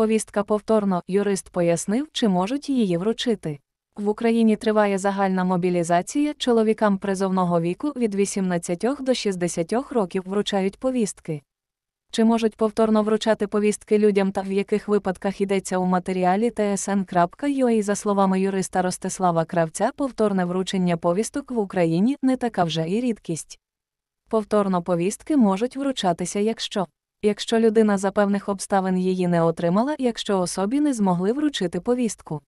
повістка повторно, юрист пояснив, чи можуть її вручити. В Україні триває загальна мобілізація, чоловікам призовного віку від 18 до 60 років вручають повістки. Чи можуть повторно вручати повістки людям та в яких випадках йдеться у матеріалі tsn.ua за словами юриста Ростислава Кравця, повторне вручення повісток в Україні не така вже і рідкість. Повторно повістки можуть вручатися, якщо якщо людина за певних обставин її не отримала, якщо особі не змогли вручити повістку.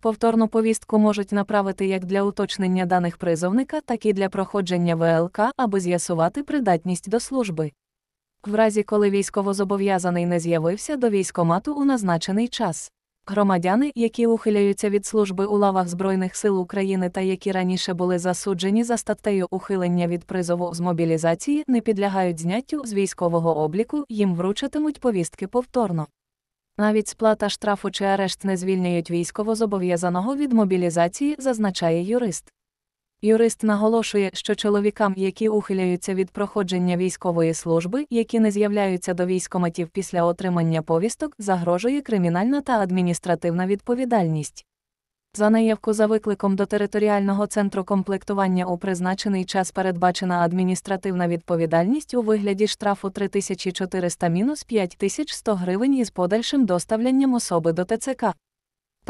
Повторну повістку можуть направити як для уточнення даних призовника, так і для проходження ВЛК, аби з'ясувати придатність до служби. В разі, коли військовозобов'язаний не з'явився до військомату у назначений час. Громадяни, які ухиляються від служби у лавах Збройних сил України та які раніше були засуджені за статтею ухилення від призову з мобілізації, не підлягають зняттю з військового обліку, їм вручатимуть повістки повторно. Навіть сплата штрафу чи арешт не звільняють військовозобов'язаного від мобілізації, зазначає юрист. Юрист наголошує, що чоловікам, які ухиляються від проходження військової служби, які не з'являються до військоматів після отримання повісток, загрожує кримінальна та адміністративна відповідальність. За наявку за викликом до територіального центру комплектування у призначений час передбачена адміністративна відповідальність у вигляді штрафу 3400 5100 гривень із подальшим доставленням особи до ТЦК.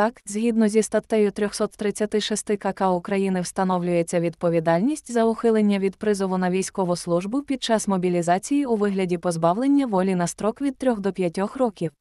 Так, згідно зі статтею 336 КК України встановлюється відповідальність за ухилення від призову на військову службу під час мобілізації у вигляді позбавлення волі на строк від 3 до 5 років.